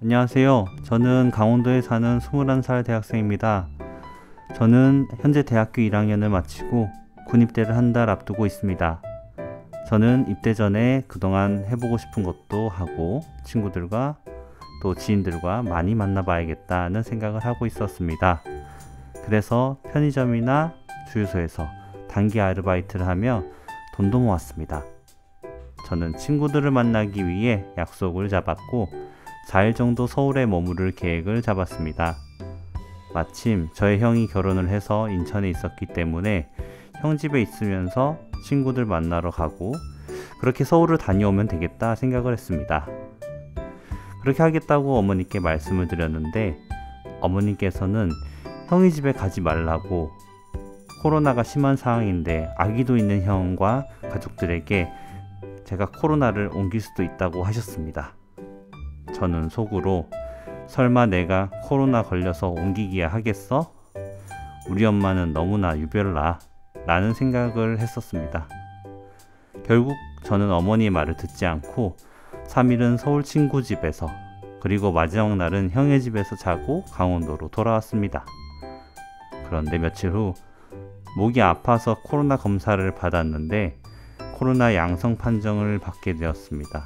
안녕하세요. 저는 강원도에 사는 21살 대학생입니다. 저는 현재 대학교 1학년을 마치고 군입대를 한 달 앞두고 있습니다. 저는 입대 전에 그동안 해보고 싶은 것도 하고 친구들과 또 지인들과 많이 만나봐야겠다는 생각을 하고 있었습니다. 그래서 편의점이나 주유소에서 단기 아르바이트를 하며 돈도 모았습니다. 저는 친구들을 만나기 위해 약속을 잡았고 4일 정도 서울에 머무를 계획을 잡았습니다. 마침 저의 형이 결혼을 해서 인천에 있었기 때문에 형 집에 있으면서 친구들 만나러 가고 그렇게 서울을 다녀오면 되겠다 생각을 했습니다. 그렇게 하겠다고 어머니께 말씀을 드렸는데 어머니께서는 형이 집에 가지 말라고 코로나가 심한 상황인데 아기도 있는 형과 가족들에게 제가 코로나를 옮길 수도 있다고 하셨습니다. 저는 속으로 설마 내가 코로나 걸려서 옮기기야 하겠어? 우리 엄마는 너무나 유별나 라는 생각을 했었습니다. 결국 저는 어머니의 말을 듣지 않고 3일은 서울 친구 집에서 그리고 마지막 날은 형의 집에서 자고 강원도로 돌아왔습니다. 그런데 며칠 후 목이 아파서 코로나 검사를 받았는데 코로나 양성 판정을 받게 되었습니다.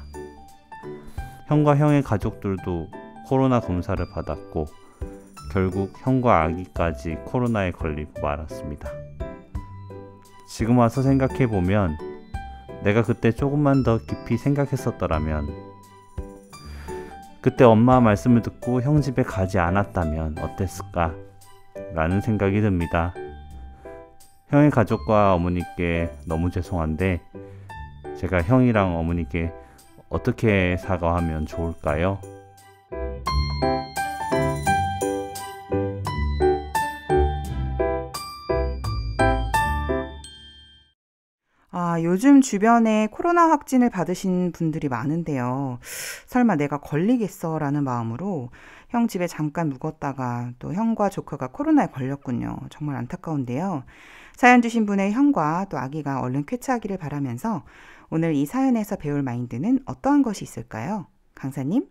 형과 형의 가족들도 코로나 검사를 받았고 결국 형과 아기까지 코로나에 걸리고 말았습니다. 지금 와서 생각해 보면 내가 그때 조금만 더 깊이 생각했었더라면 그때 엄마 말씀을 듣고 형 집에 가지 않았다면 어땠을까? 라는 생각이 듭니다. 형의 가족과 어머니께 너무 죄송한데 제가 형이랑 어머니께 어떻게 사과하면 좋을까요? 요즘 주변에 코로나 확진을 받으신 분들이 많은데요. 설마 내가 걸리겠어? 라는 마음으로 형 집에 잠깐 묵었다가 또 형과 조카가 코로나에 걸렸군요. 정말 안타까운데요. 사연 주신 분의 형과 또 아기가 얼른 쾌차하기를 바라면서 오늘 이 사연에서 배울 마인드는 어떠한 것이 있을까요? 강사님?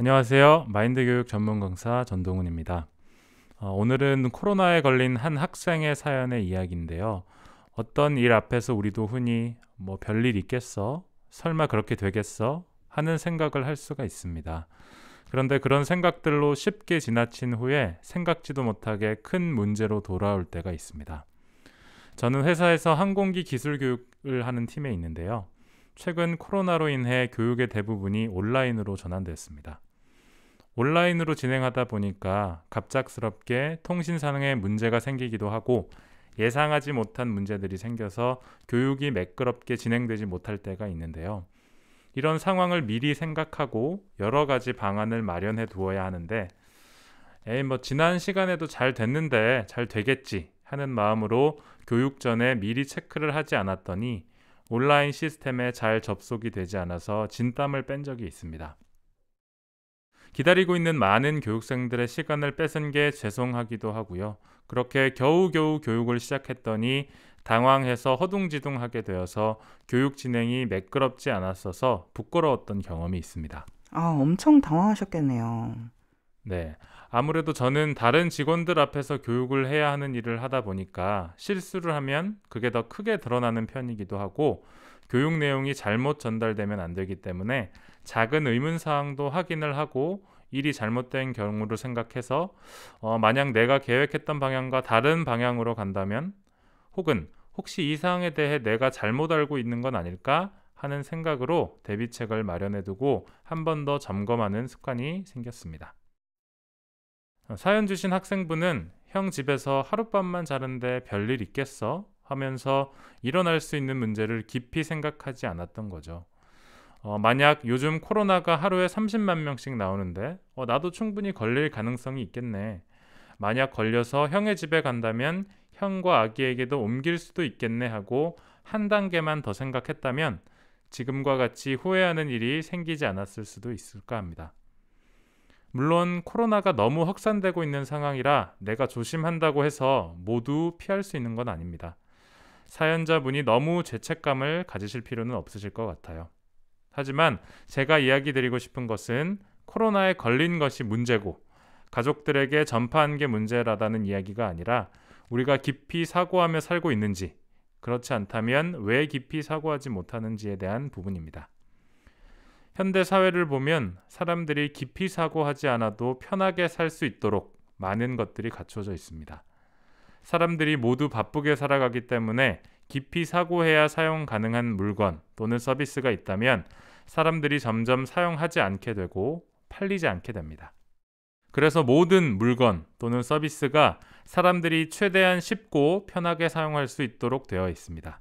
안녕하세요. 마인드 교육 전문 강사 전동훈입니다. 어, 오늘은 코로나에 걸린 한 학생의 사연의 이야기인데요. 어떤 일 앞에서 우리도 흔히 뭐 별일 있겠어? 설마 그렇게 되겠어? 하는 생각을 할 수가 있습니다. 그런데 그런 생각들로 쉽게 지나친 후에 생각지도 못하게 큰 문제로 돌아올 때가 있습니다. 저는 회사에서 항공기 기술 교육을 하는 팀에 있는데요. 최근 코로나로 인해 교육의 대부분이 온라인으로 전환됐습니다. 온라인으로 진행하다 보니까 갑작스럽게 통신상의 문제가 생기기도 하고 예상하지 못한 문제들이 생겨서 교육이 매끄럽게 진행되지 못할 때가 있는데요. 이런 상황을 미리 생각하고 여러 가지 방안을 마련해 두어야 하는데 에이 뭐 지난 시간에도 잘 됐는데 잘 되겠지 하는 마음으로 교육 전에 미리 체크를 하지 않았더니 온라인 시스템에 잘 접속이 되지 않아서 진땀을 뺀 적이 있습니다. 기다리고 있는 많은 교육생들의 시간을 뺏은 게 죄송하기도 하고요. 그렇게 겨우겨우 교육을 시작했더니 당황해서 허둥지둥하게 되어서 교육 진행이 매끄럽지 않았어서 부끄러웠던 경험이 있습니다. 아, 엄청 당황하셨겠네요. 네. 아무래도 저는 다른 직원들 앞에서 교육을 해야 하는 일을 하다 보니까 실수를 하면 그게 더 크게 드러나는 편이기도 하고 교육 내용이 잘못 전달되면 안 되기 때문에 작은 의문사항도 확인을 하고 일이 잘못된 경우를 생각해서 어, 만약 내가 계획했던 방향과 다른 방향으로 간다면 혹은 혹시 이 사항에 대해 내가 잘못 알고 있는 건 아닐까 하는 생각으로 대비책을 마련해 두고 한 번 더 점검하는 습관이 생겼습니다. 어, 사연 주신 학생분은 형 집에서 하룻밤만 자는데 별일 있겠어? 하면서 일어날 수 있는 문제를 깊이 생각하지 않았던 거죠. 어, 만약 요즘 코로나가 하루에 30만 명씩 나오는데 어, 나도 충분히 걸릴 가능성이 있겠네. 만약 걸려서 형의 집에 간다면 형과 아기에게도 옮길 수도 있겠네 하고 한 단계만 더 생각했다면 지금과 같이 후회하는 일이 생기지 않았을 수도 있을까 합니다. 물론 코로나가 너무 확산되고 있는 상황이라 내가 조심한다고 해서 모두 피할 수 있는 건 아닙니다. 사연자분이 너무 죄책감을 가지실 필요는 없으실 것 같아요. 하지만 제가 이야기 드리고 싶은 것은 코로나에 걸린 것이 문제고 가족들에게 전파한 게 문제라다는 이야기가 아니라 우리가 깊이 사고하며 살고 있는지 그렇지 않다면 왜 깊이 사고하지 못하는지에 대한 부분입니다. 현대 사회를 보면 사람들이 깊이 사고하지 않아도 편하게 살 수 있도록 많은 것들이 갖춰져 있습니다. 사람들이 모두 바쁘게 살아가기 때문에 깊이 사고해야 사용 가능한 물건 또는 서비스가 있다면 사람들이 점점 사용하지 않게 되고 팔리지 않게 됩니다. 그래서 모든 물건 또는 서비스가 사람들이 최대한 쉽고 편하게 사용할 수 있도록 되어 있습니다.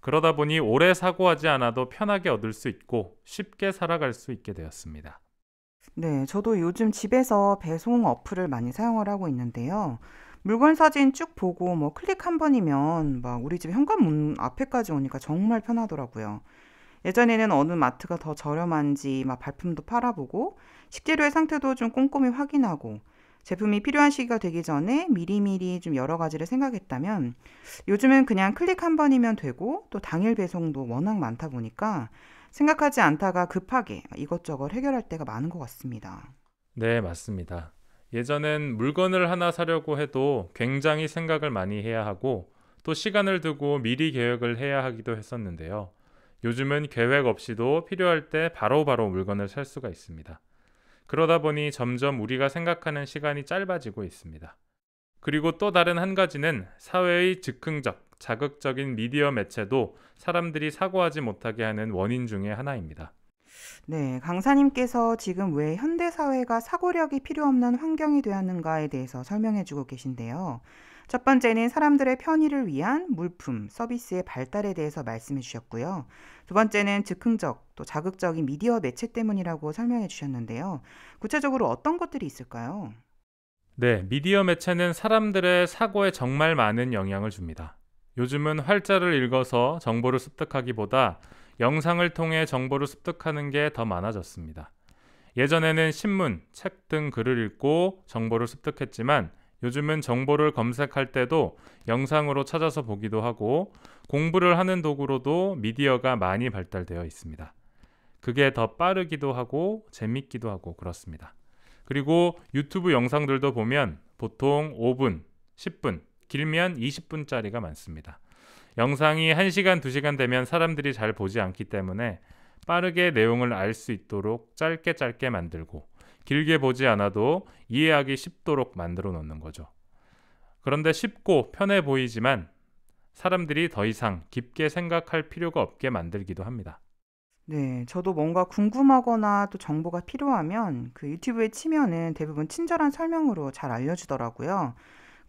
그러다 보니 오래 사고하지 않아도 편하게 얻을 수 있고 쉽게 살아갈 수 있게 되었습니다. 네, 저도 요즘 집에서 배송 어플을 많이 사용을 하고 있는데요. 물건 사진 쭉 보고 뭐 클릭 한 번이면 막 우리 집 현관문 앞에까지 오니까 정말 편하더라고요. 예전에는 어느 마트가 더 저렴한지 막 발품도 팔아보고 식재료의 상태도 좀 꼼꼼히 확인하고 제품이 필요한 시기가 되기 전에 미리미리 좀 여러 가지를 생각했다면 요즘은 그냥 클릭 한 번이면 되고 또 당일 배송도 워낙 많다 보니까 생각하지 않다가 급하게 이것저것 해결할 때가 많은 것 같습니다. 네, 맞습니다. 예전엔 물건을 하나 사려고 해도 굉장히 생각을 많이 해야 하고 또 시간을 두고 미리 계획을 해야 하기도 했었는데요. 요즘은 계획 없이도 필요할 때 바로바로 바로 물건을 살 수가 있습니다. 그러다 보니 점점 우리가 생각하는 시간이 짧아지고 있습니다. 그리고 또 다른 한 가지는 사회의 즉흥적, 자극적인 미디어 매체도 사람들이 사고하지 못하게 하는 원인 중의 하나입니다. 네, 강사님께서 지금 왜 현대 사회가 사고력이 필요 없는 환경이 되었는가에 대해서 설명해 주고 계신데요. 첫 번째는 사람들의 편의를 위한 물품, 서비스의 발달에 대해서 말씀해 주셨고요. 두 번째는 즉흥적 또 자극적인 미디어 매체 때문이라고 설명해 주셨는데요. 구체적으로 어떤 것들이 있을까요? 네, 미디어 매체는 사람들의 사고에 정말 많은 영향을 줍니다. 요즘은 활자를 읽어서 정보를 습득하기보다 영상을 통해 정보를 습득하는 게 더 많아졌습니다. 예전에는 신문, 책 등 글을 읽고 정보를 습득했지만 요즘은 정보를 검색할 때도 영상으로 찾아서 보기도 하고 공부를 하는 도구로도 미디어가 많이 발달되어 있습니다. 그게 더 빠르기도 하고 재밌기도 하고 그렇습니다. 그리고 유튜브 영상들도 보면 보통 5분, 10분, 길면 20분짜리가 많습니다. 영상이 1시간, 2시간 되면 사람들이 잘 보지 않기 때문에 빠르게 내용을 알 수 있도록 짧게 짧게 만들고 길게 보지 않아도 이해하기 쉽도록 만들어 놓는 거죠. 그런데 쉽고 편해 보이지만 사람들이 더 이상 깊게 생각할 필요가 없게 만들기도 합니다. 네, 저도 뭔가 궁금하거나 또 정보가 필요하면 그 유튜브에 치면은 대부분 친절한 설명으로 잘 알려주더라고요.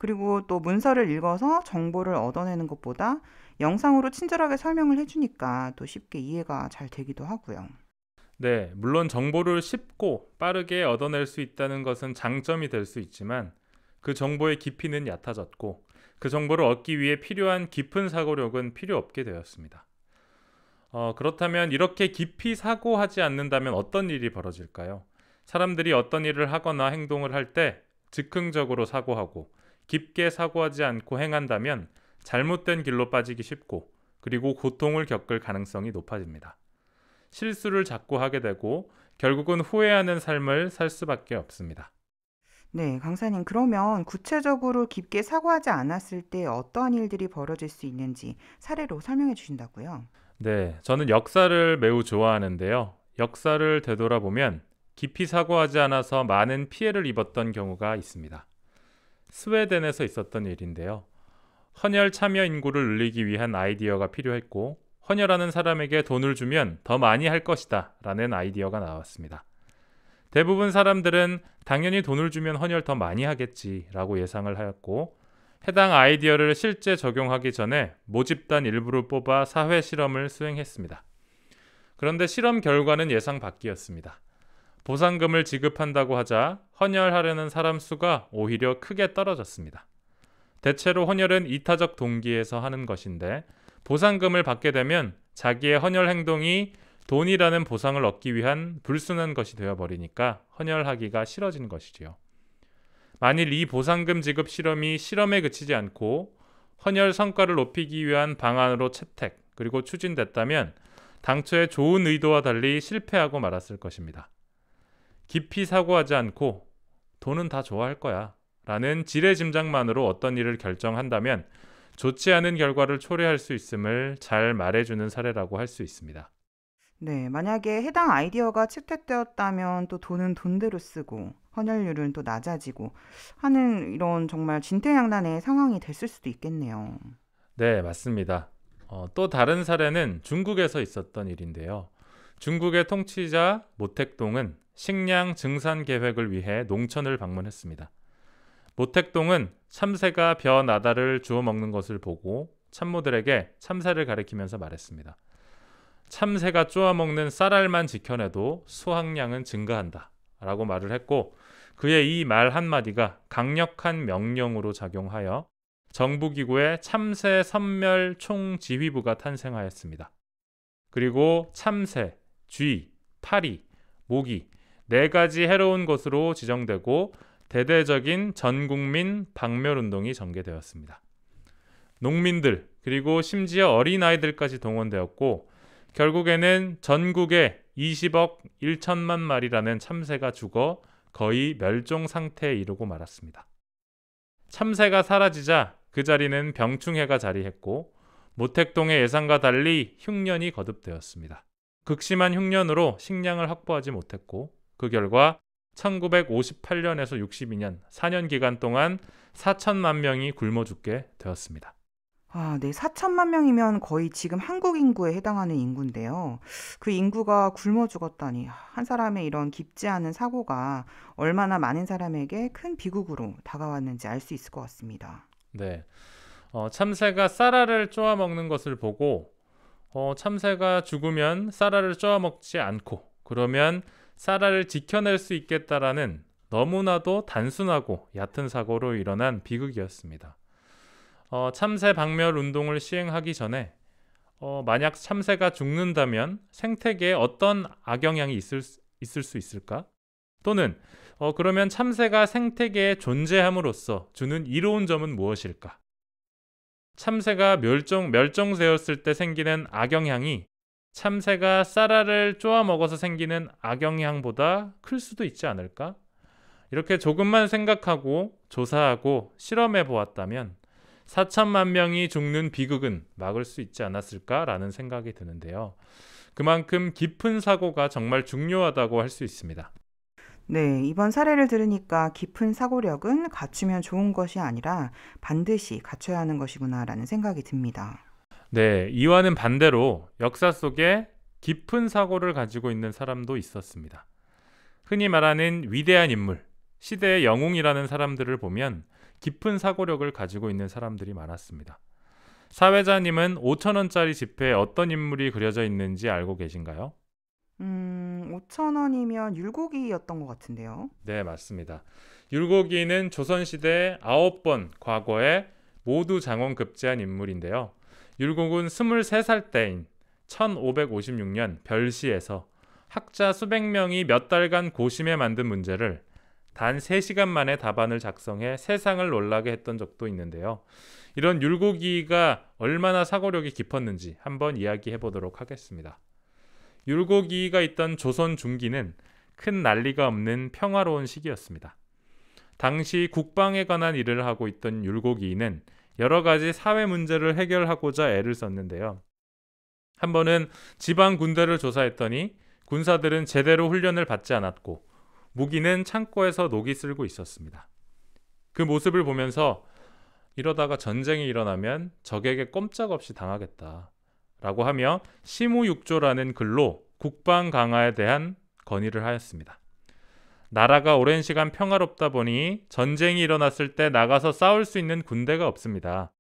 그리고 또 문서를 읽어서 정보를 얻어내는 것보다 영상으로 친절하게 설명을 해주니까 또 쉽게 이해가 잘 되기도 하고요. 네, 물론 정보를 쉽고 빠르게 얻어낼 수 있다는 것은 장점이 될 수 있지만 그 정보의 깊이는 얕아졌고 그 정보를 얻기 위해 필요한 깊은 사고력은 필요 없게 되었습니다. 어, 그렇다면 이렇게 깊이 사고하지 않는다면 어떤 일이 벌어질까요? 사람들이 어떤 일을 하거나 행동을 할 때 즉흥적으로 사고하고 깊게 사고하지 않고 행한다면 잘못된 길로 빠지기 쉽고 그리고 고통을 겪을 가능성이 높아집니다. 실수를 자꾸 하게 되고 결국은 후회하는 삶을 살 수밖에 없습니다. 네, 강사님, 그러면 구체적으로 깊게 사고하지 않았을 때 어떠한 일들이 벌어질 수 있는지 사례로 설명해 주신다고요? 네, 저는 역사를 매우 좋아하는데요. 역사를 되돌아보면 깊이 사고하지 않아서 많은 피해를 입었던 경우가 있습니다. 스웨덴에서 있었던 일인데요. 헌혈 참여 인구를 늘리기 위한 아이디어가 필요했고 헌혈하는 사람에게 돈을 주면 더 많이 할 것이다 라는 아이디어가 나왔습니다. 대부분 사람들은 당연히 돈을 주면 헌혈 더 많이 하겠지라고 예상을 하였고 해당 아이디어를 실제 적용하기 전에 모집단 일부를 뽑아 사회 실험을 수행했습니다. 그런데 실험 결과는 예상 밖이었습니다. 보상금을 지급한다고 하자 헌혈하려는 사람 수가 오히려 크게 떨어졌습니다. 대체로 헌혈은 이타적 동기에서 하는 것인데 보상금을 받게 되면 자기의 헌혈 행동이 돈이라는 보상을 얻기 위한 불순한 것이 되어버리니까 헌혈하기가 싫어진 것이지요. 만일 이 보상금 지급 실험이 실험에 그치지 않고 헌혈 성과를 높이기 위한 방안으로 채택 그리고 추진됐다면 당초의 좋은 의도와 달리 실패하고 말았을 것입니다. 깊이 사고하지 않고 돈은 다 좋아할 거야 라는 지레 짐작만으로 어떤 일을 결정한다면 좋지 않은 결과를 초래할 수 있음을 잘 말해주는 사례라고 할 수 있습니다. 네, 만약에 해당 아이디어가 채택되었다면 또 돈은 돈대로 쓰고 헌혈률은 또 낮아지고 하는 이런 정말 진퇴양난의 상황이 됐을 수도 있겠네요. 네, 맞습니다. 어, 또 다른 사례는 중국에서 있었던 일인데요. 중국의 통치자 모택동은 식량 증산 계획을 위해 농촌을 방문했습니다. 모택동은 참새가 벼 나다를 주워 먹는 것을 보고 참모들에게 참새를 가리키면서 말했습니다. 참새가 쪼아 먹는 쌀알만 지켜내도 수확량은 증가한다. 라고 말을 했고 그의 이 말 한마디가 강력한 명령으로 작용하여 정부기구의 참새 선멸 총지휘부가 탄생하였습니다. 그리고 참새, 쥐, 파리, 모기, 네 가지 해로운 것으로 지정되고 대대적인 전국민 박멸운동이 전개되었습니다. 농민들 그리고 심지어 어린아이들까지 동원되었고 결국에는 전국에 20억 1천만 마리라는 참새가 죽어 거의 멸종 상태에 이르고 말았습니다. 참새가 사라지자 그 자리는 병충해가 자리했고 모택동의 예상과 달리 흉년이 거듭되었습니다. 극심한 흉년으로 식량을 확보하지 못했고 그 결과 1958년에서 62년 4년 기간 동안 4천만 명이 굶어 죽게 되었습니다. 아, 네. 4천만 명이면 거의 지금 한국 인구에 해당하는 인구인데요. 그 인구가 굶어 죽었다니 한 사람의 이런 깊지 않은 사고가 얼마나 많은 사람에게 큰 비극으로 다가왔는지 알 수 있을 것 같습니다. 네. 어, 참새가 쌀알을 쪼아 먹는 것을 보고 어, 참새가 죽으면 쌀알을 쪼아 먹지 않고 그러면 사라를 지켜낼 수 있겠다라는 너무나도 단순하고 얕은 사고로 일어난 비극이었습니다. 어, 참새 박멸 운동을 시행하기 전에 어, 만약 참새가 죽는다면 생태계에 어떤 악영향이 있을, 있을 수 있을까? 또는 어, 그러면 참새가 생태계에 존재함으로써 주는 이로운 점은 무엇일까? 참새가 멸종, 멸종되었을 때 생기는 악영향이 참새가 쌀알을 쪼아 먹어서 생기는 악영향보다 클 수도 있지 않을까? 이렇게 조금만 생각하고 조사하고 실험해 보았다면 4천만 명이 죽는 비극은 막을 수 있지 않았을까라는 생각이 드는데요. 그만큼 깊은 사고가 정말 중요하다고 할 수 있습니다. 네, 이번 사례를 들으니까 깊은 사고력은 갖추면 좋은 것이 아니라 반드시 갖춰야 하는 것이구나라는 생각이 듭니다. 네, 이와는 반대로 역사 속에 깊은 사고를 가지고 있는 사람도 있었습니다. 흔히 말하는 위대한 인물, 시대의 영웅이라는 사람들을 보면 깊은 사고력을 가지고 있는 사람들이 많았습니다. 사회자님은 5천원짜리 지폐에 어떤 인물이 그려져 있는지 알고 계신가요? 음, 5천원이면 율곡이였던 것 같은데요. 네, 맞습니다. 율곡이는 조선시대 9번 과거에 모두 장원 급제한 인물인데요. 율곡은 23살 때인 1556년 별시에서 학자 수백 명이 몇 달간 고심해 만든 문제를 단 3시간 만에 답안을 작성해 세상을 놀라게 했던 적도 있는데요. 이런 율곡이가 얼마나 사고력이 깊었는지 한번 이야기해 보도록 하겠습니다. 율곡이가 있던 조선 중기는 큰 난리가 없는 평화로운 시기였습니다. 당시 국방에 관한 일을 하고 있던 율곡이는 여러 가지 사회 문제를 해결하고자 애를 썼는데요. 한 번은 지방 군대를 조사했더니 군사들은 제대로 훈련을 받지 않았고 무기는 창고에서 녹이 쓸고 있었습니다. 그 모습을 보면서 이러다가 전쟁이 일어나면 적에게 꼼짝없이 당하겠다. 라고 하며 심우육조라는 글로 국방 강화에 대한 건의를 하였습니다. 나라가 오랜 시간 평화롭다 보니 전쟁이 일어났을 때 나가서 싸울 수 있는 군대가 없습니다.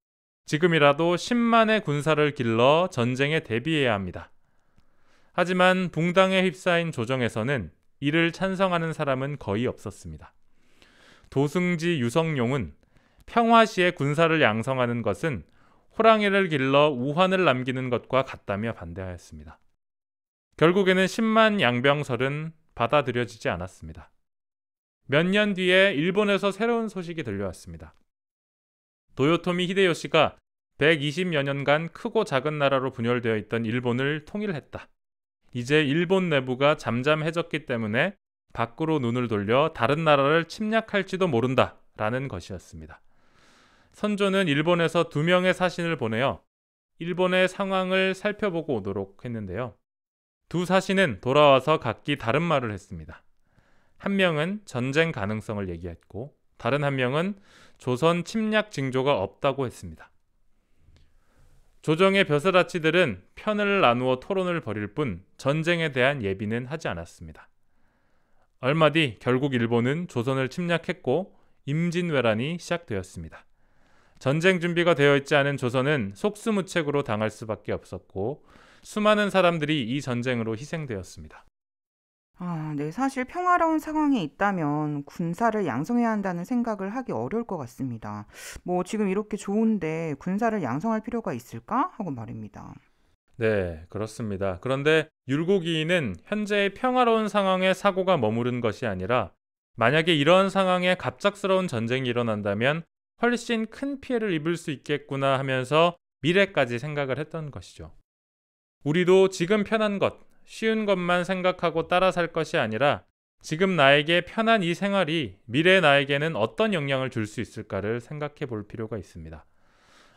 지금이라도 10만의 군사를 길러 전쟁에 대비해야 합니다. 하지만 붕당에 휩싸인 조정에서는 이를 찬성하는 사람은 거의 없었습니다. 도승지 유성룡은 평화시에 군사를 양성하는 것은 호랑이를 길러 우환을 남기는 것과 같다며 반대하였습니다. 결국에는 10만 양병설은 받아들여지지 않았습니다. 몇년 뒤에 일본에서 새로운 소식이 들려왔습니다. 도요토미 히데요시가 120여 년간 크고 작은 나라로 분열되어 있던 일본을 통일했다. 이제 일본 내부가 잠잠해졌기 때문에 밖으로 눈을 돌려 다른 나라를 침략할지도 모른다. 라는 것이었습니다. 선조는 일본에서 두 명의 사신을 보내어 일본의 상황을 살펴보고 오도록 했는데요. 두 사신은 돌아와서 각기 다른 말을 했습니다. 한 명은 전쟁 가능성을 얘기했고 다른 한 명은 조선 침략 징조가 없다고 했습니다. 조정의 벼슬아치들은 편을 나누어 토론을 벌일 뿐 전쟁에 대한 예비는 하지 않았습니다. 얼마 뒤 결국 일본은 조선을 침략했고 임진왜란이 시작되었습니다. 전쟁 준비가 되어 있지 않은 조선은 속수무책으로 당할 수밖에 없었고 수많은 사람들이 이 전쟁으로 희생되었습니다. 아, 네. 사실 평화로운 상황에 있다면 군사를 양성해야 한다는 생각을 하기 어려울 것 같습니다. 뭐 지금 이렇게 좋은데 군사를 양성할 필요가 있을까? 하고 말입니다. 네, 그렇습니다. 그런데 율곡이인은 현재의 평화로운 상황에 사고가 머무른 것이 아니라 만약에 이런 상황에 갑작스러운 전쟁이 일어난다면 훨씬 큰 피해를 입을 수 있겠구나 하면서 미래까지 생각을 했던 것이죠. 우리도 지금 편한 것, 쉬운 것만 생각하고 따라 살 것이 아니라 지금 나에게 편한 이 생활이 미래 나에게는 어떤 영향을 줄 수 있을까를 생각해 볼 필요가 있습니다.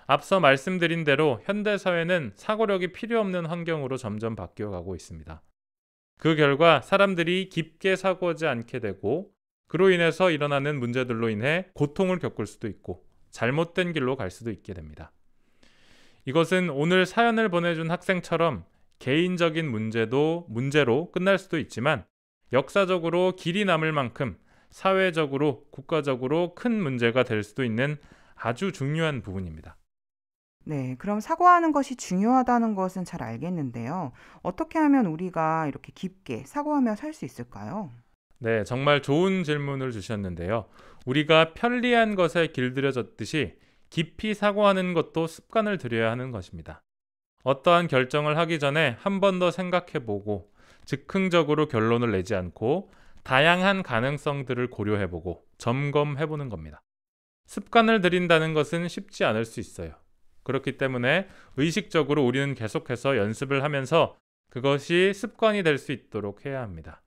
앞서 말씀드린 대로 현대사회는 사고력이 필요 없는 환경으로 점점 바뀌어 가고 있습니다. 그 결과 사람들이 깊게 사고하지 않게 되고 그로 인해서 일어나는 문제들로 인해 고통을 겪을 수도 있고 잘못된 길로 갈 수도 있게 됩니다. 이것은 오늘 사연을 보내준 학생처럼 개인적인 문제도 문제로 끝날 수도 있지만 역사적으로 길이 남을 만큼 사회적으로 국가적으로 큰 문제가 될 수도 있는 아주 중요한 부분입니다. 네, 그럼 사과하는 것이 중요하다는 것은 잘 알겠는데요. 어떻게 하면 우리가 이렇게 깊게 사과하며 살 수 있을까요? 네, 정말 좋은 질문을 주셨는데요. 우리가 편리한 것에 길들여졌듯이 깊이 사과하는 것도 습관을 들여야 하는 것입니다. 어떠한 결정을 하기 전에 한 번 더 생각해보고 즉흥적으로 결론을 내지 않고 다양한 가능성들을 고려해보고 점검해보는 겁니다. 습관을 들인다는 것은 쉽지 않을 수 있어요. 그렇기 때문에 의식적으로 우리는 계속해서 연습을 하면서 그것이 습관이 될 수 있도록 해야 합니다.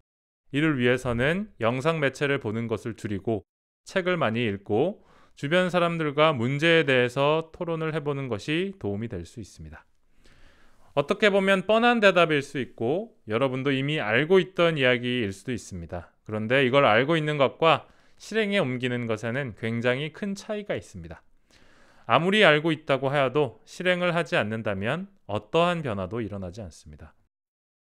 이를 위해서는 영상 매체를 보는 것을 줄이고 책을 많이 읽고 주변 사람들과 문제에 대해서 토론을 해보는 것이 도움이 될 수 있습니다. 어떻게 보면 뻔한 대답일 수 있고 여러분도 이미 알고 있던 이야기일 수도 있습니다. 그런데 이걸 알고 있는 것과 실행에 옮기는 것에는 굉장히 큰 차이가 있습니다. 아무리 알고 있다고 하여도 실행을 하지 않는다면 어떠한 변화도 일어나지 않습니다.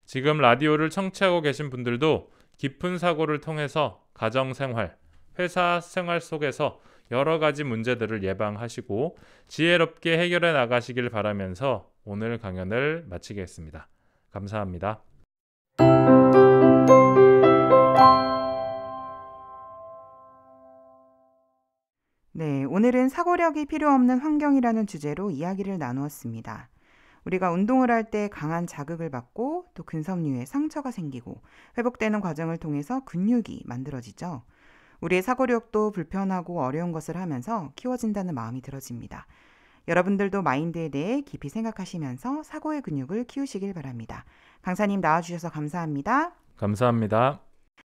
지금 라디오를 청취하고 계신 분들도 깊은 사고를 통해서 가정생활, 회사 생활 속에서 여러 가지 문제들을 예방하시고 지혜롭게 해결해 나가시길 바라면서 오늘 강연을 마치겠습니다. 감사합니다. 네, 오늘은 사고력이 필요 없는 환경이라는 주제로 이야기를 나누었습니다. 우리가 운동을 할 때 강한 자극을 받고 또 근섬유에 상처가 생기고 회복되는 과정을 통해서 근육이 만들어지죠. 우리의 사고력도 불편하고 어려운 것을 하면서 키워진다는 마음이 들어집니다. 여러분들도 마인드에 대해 깊이 생각하시면서 사고의 근육을 키우시길 바랍니다. 강사님 나와주셔서 감사합니다. 감사합니다.